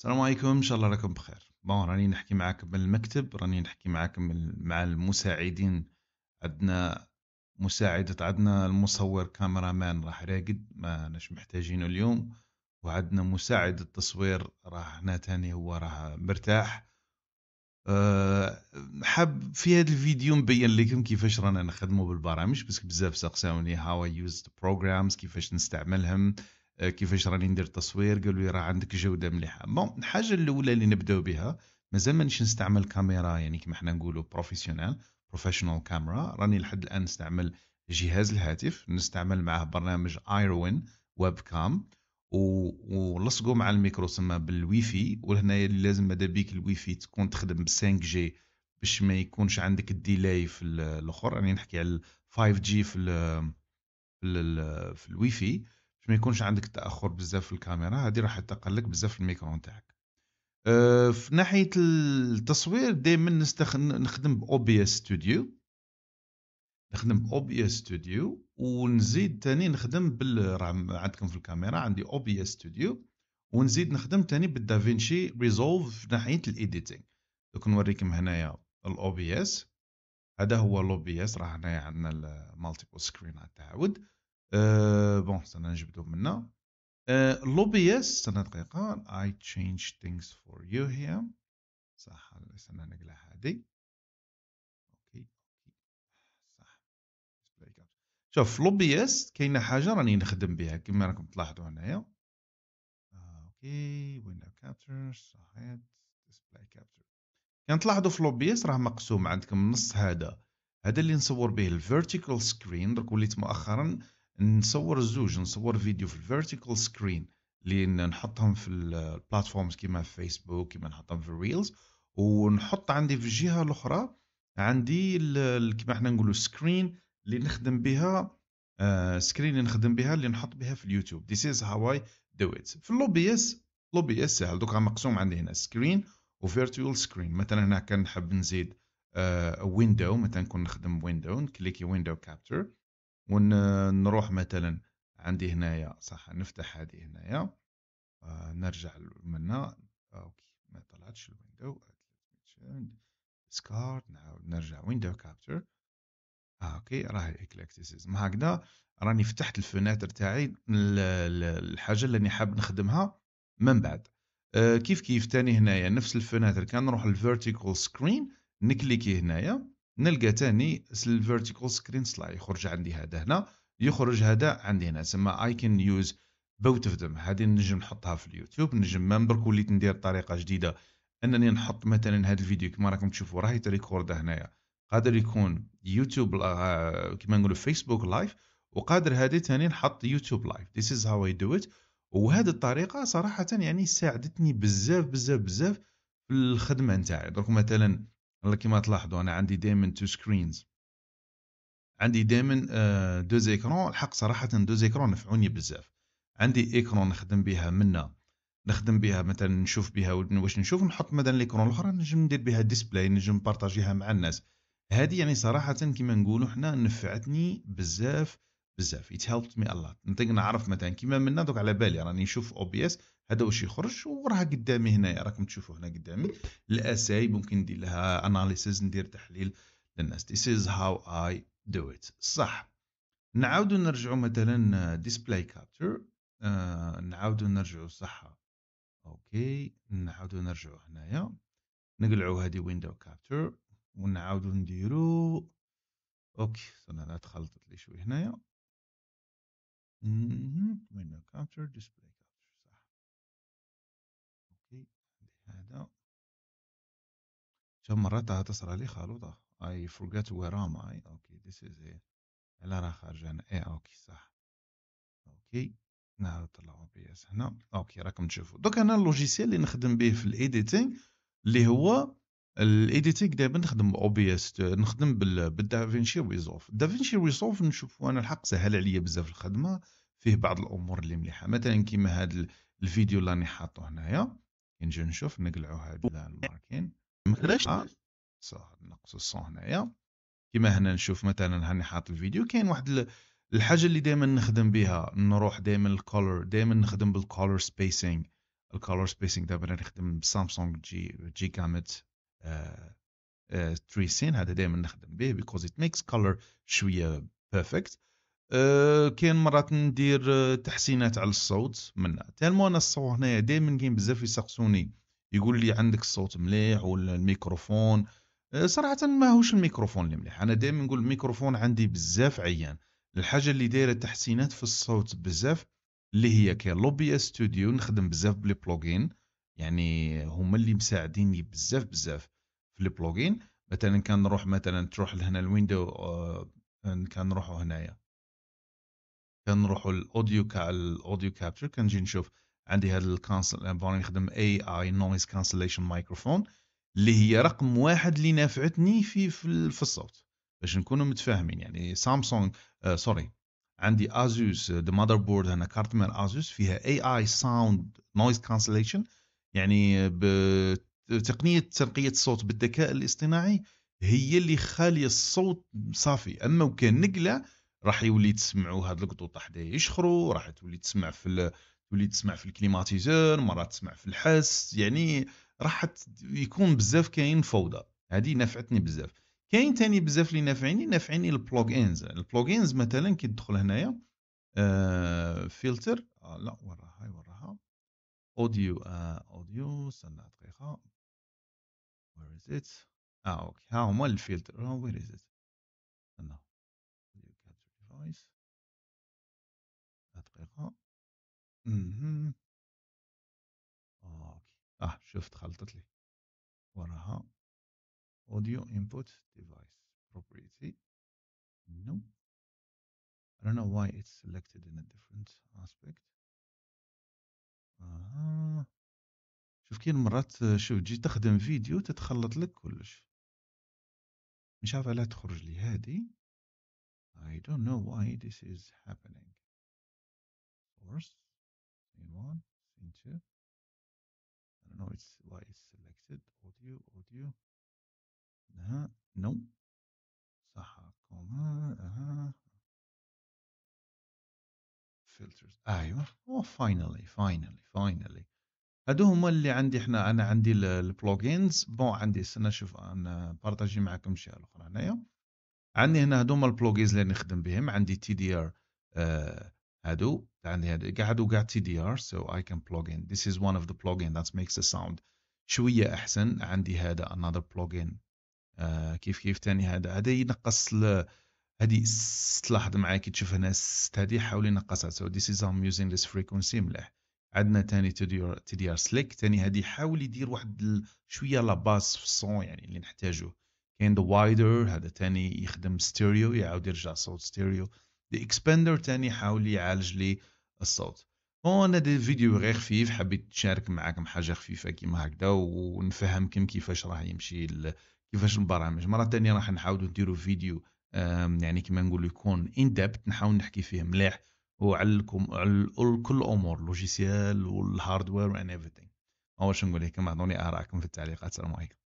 السلام عليكم ان شاء الله راكم بخير بون راني نحكي معاكم من المكتب راني نحكي معاكم من- مع المساعدين عندنا مساعدة عندنا المصور كاميرا مان راح راقد ما ناش محتاجينه اليوم وعندنا مساعد التصوير راه هنا تاني هو راه مرتاح آه، حاب في هذا الفيديو نبين لكم كيفاش رانا نخدمو بالبرامج بس بزاف سقساوني هاو اي يوز بروجرامز كيفاش نستعملهم آه، كيفاش راني ندير التصوير قالوا لي راه عندك جوده مليحه بون الحاجه الاولى اللي نبداو بها مازال مانيش نستعمل كاميرا يعني كما حنا نقولوا بروفيسيونال بروفيشنال كاميرا راني لحد الان نستعمل جهاز الهاتف نستعمل معه برنامج ايروين ويب كام ولصقوا مع الميكرو تسمى بالوي فاي وهنايا اللي لازم ماذا بيك الوي فاي تكون تخدم ب 5 جي باش ما يكونش عندك الديلاي في الاخر راني يعني نحكي على 5 جي في الـ في, الـ في الوي فاي ما يكونش عندك تاخر بزاف في الكاميرا هذه راح لك بزاف في نتاعك تاعك آه، في ناحيه التصوير دائما نخدم باو بي اس ستوديو نخدم باو بي اس ستوديو ونزيد تاني نخدم بال عندكم في الكاميرا عندي او بي اس ستوديو ونزيد نخدم تاني بالدافينشي ريزولف في ناحيه الايديتينغ دوك نوريكم هنايا الاو بي اس هذا هو الاو بي اس راه هنايا عندنا المالتيبل سكرين تاعود بون استنى منها منا اس استنى دقيقة I change things for you here صح استنى نقلع هادي اوكي اوكي صح شوف كاينة حاجة راني نخدم بها كما راكم تلاحظوا هنايا اوكي ويندو كابتشر صحيت ديسبلاي كابتشر كان تلاحظوا في اس راه مقسوم عندكم النص هذا هذا اللي نصور به الفيرتيكال سكرين درك وليت مؤخرا نصور الزوج نصور فيديو في الفيرتيكال سكرين اللي نحطهم في البلاتفورمز كيما في فيسبوك كيما نحطهم في الريلز ونحط عندي في الجهه الاخرى عندي كيما احنا نقولوا سكرين اللي نخدم بها سكرين آه، اللي نخدم بها اللي نحط بها في اليوتيوب ذيس از هاو اي دو ات في اللوبي اس لوبي اس سهل دوكا مقسوم عندي هنا سكرين وفيرتوال سكرين مثلا هنا كان نحب نزيد ويندو آه، مثلا نكون نخدم ويندو نكليكي ويندو كابتشر ونروح مثلا عندي هنايا صح نفتح هذه هنايا آه، نرجع منا آه، اوكي ما طلعتش الويندو سكار نعاود نرجع ويندو كابتشر آه اوكي راهي اكلكتيسيزم هكذا راني فتحت الفناتر تاعي الحاجه اللي راني حاب نخدمها من بعد آه كيف كيف تاني هنايا نفس الفناتر كان نروح للفيرتيكال سكرين نكليكي هنايا نلقى تاني الفيرتيكال سكرين سلاي يخرج عندي هذا هنا يخرج هذا عندي هنا تسمى اي كان يوز بوت اوف ذم هذه نجم نحطها في اليوتيوب نجم ما برك وليت ندير طريقه جديده انني نحط مثلا هذا الفيديو كما راكم تشوفوا راهي تريكورد هنايا قادر يكون يوتيوب آه، كما نقولوا فيسبوك لايف وقادر هذه ثاني نحط يوتيوب لايف ذيس از هاو اي دو ات وهذه الطريقه صراحه يعني ساعدتني بزاف بزاف بزاف في الخدمه نتاعي درك مثلا انا كيما تلاحظوا انا عندي دائما تو سكرينز عندي دائما دو زيكرون الحق صراحه دو زيكرون نفعوني بزاف عندي ايكرون نخدم بها منا نخدم بها مثلا نشوف بها واش نشوف نحط مثلا ليكرون الاخرى نجم ندير بها ديسبلاي نجم نبارطاجيها مع الناس هذه يعني صراحه كيما نقولوا حنا نفعتني بزاف بزاف ات هيلبت مي ا لوت نعرف مثلا كيما منا دوك على بالي راني نشوف او بي اس هذا واش يخرج وراها قدامي هنايا راكم تشوفوا هنا قدامي الاساي ممكن ندير لها اناليسيز ندير تحليل للناس this is how I do it صح نعاودو نرجعو مثلا ديسبلاي آه، كابتشر نعاودو نرجعو صح اوكي نعاودو نرجعو هنايا نقلعو هادي ويندو كابتشر ونعاودو نديرو اوكي استنى تخلطت لي شوي هنايا ويندو كابتشر ديسبلاي هذا شوف مرات تصرى لي خالوطة I forgot where am I اوكي okay, this is it راه خارج انا اي اوكي صح اوكي نعاود نطلعو بي اس هنا اوكي راكم تشوفوا دوك انا اللوجيسيال اللي نخدم به في الايديتينغ اللي هو الايديتينغ دابا نخدم او بي اس نخدم بالدافينشي ريزولف دافينشي ريزولف نشوفو انا الحق سهل عليا بزاف الخدمه فيه بعض الامور اللي مليحه مثلا كيما هذا الفيديو اللي راني حاطه هنايا نجي نشوف نقلعوا هاد الماركين صح نقص الصون هنايا كيما هنا نشوف مثلا هاني حاط الفيديو كاين واحد الحاجه اللي دائما نخدم بها نروح دائما الكولر دائما نخدم بالكولر سبيسينغ الكولر سبيسينغ دابا انا نخدم بسامسونج جي جي كامت تري 3 سين هذا دائما نخدم به بيكوز ات ميكس كولر شويه بيرفكت آه، كاين مرات ندير آه، تحسينات على الصوت من تالمو انا الصوت هنايا دائما كاين بزاف يسقسوني يقول لي عندك الصوت مليح ولا الميكروفون آه، صراحه ماهوش الميكروفون اللي مليح انا دائما نقول الميكروفون عندي بزاف عيان الحاجه اللي دايره تحسينات في الصوت بزاف اللي هي كاين لوبيا ستوديو نخدم بزاف بلي بلوجين يعني هما اللي مساعديني بزاف بزاف في البلوجين مثلا كنروح مثلا تروح لهنا الويندو كنروحوا هنايا كنروحوا الاوديو كا الاوديو كابتشر كنجي نشوف عندي هذا الكونسل بغيت نخدم اي اي نويز كانسليشن مايكروفون اللي هي رقم واحد اللي نافعتني في في, الصوت باش نكونوا متفاهمين يعني سامسونج سوري سوري عندي ازوس ذا ماذر بورد هنا كارت من ازوس فيها اي اي ساوند نويز كانسليشن يعني بتقنيه تنقيه الصوت بالذكاء الاصطناعي هي اللي خاليه الصوت صافي اما وكان نقله راح يولي تسمعوا هاد القطوطه حدا يشخروا راح تولي تسمع في تولي تسمع في الكليماتيزور مرات تسمع في الحس يعني راح يكون بزاف كاين فوضى هذه نفعتني بزاف كاين تاني بزاف اللي نافعيني نافعيني انز البلوج انز مثلا كي تدخل هنايا آه فلتر آه لا وراها هاي وراها اوديو آه اوديو استنى دقيقه وير از ات اه اوكي ها هما الفلتر وير از ات استنى نايس دقيقة آه، اوكي اه شفت خلطت لي وراها اوديو انبوت ديفايس بروبريتي no I don't know why it's selected in a different aspect آه. شوف كاين مرات شوف تجي تخدم فيديو تتخلط لك كلش مش عارف علاه تخرج لي هذه I don't know why this is happening. Source, scene one, scene two. I don't know it's why it's selected. Audio, audio. لا, no. صح uh -huh. Filters. ايوه oh, finally finally finally هادو هما اللي عندي احنا انا عندي البلوجينز بون عندي استنى انا بارطاجي معكم شي اخرى هنايا عندي هنا هذوما البلوجينز اللي نخدم بهم عندي تي دي ار هادو عندي هادو كاع هادو كاع تي دي ار سو اي كان بلوج ان ذيس از ون اوف ذا ان ذات ميكس ا ساوند شويه احسن عندي هذا انذر بلوج ان كيف كيف تاني هذا هذا ينقص هادي تلاحظ معايا كي تشوف هنا ست هادي حاول ينقصها سو ذيس از ام يوزينغ ذيس فريكونسي مليح عندنا تاني تي دي ار سليك تاني هادي حاول يدير واحد شويه لاباس في الصون يعني اللي نحتاجوه كان وايدر هذا تاني يخدم ستيريو يعاود يرجع صوت ستيريو دي اكسباندر تاني يحاول يعالج لي الصوت هون دي فيديو غير خفيف حبيت نشارك معاكم حاجه خفيفه كيما هكذا ونفهمكم كيفاش راح يمشي كيفاش البرامج مره تانية راح نحاولوا نديروا فيديو يعني كيما نقول يكون ان ديبت نحاول نحكي فيه مليح وعلكم على كل الامور لوجيسيال والهاردوير وان ايفريثينغ ما واش نقول لكم اعطوني ارائكم في التعليقات السلام عليكم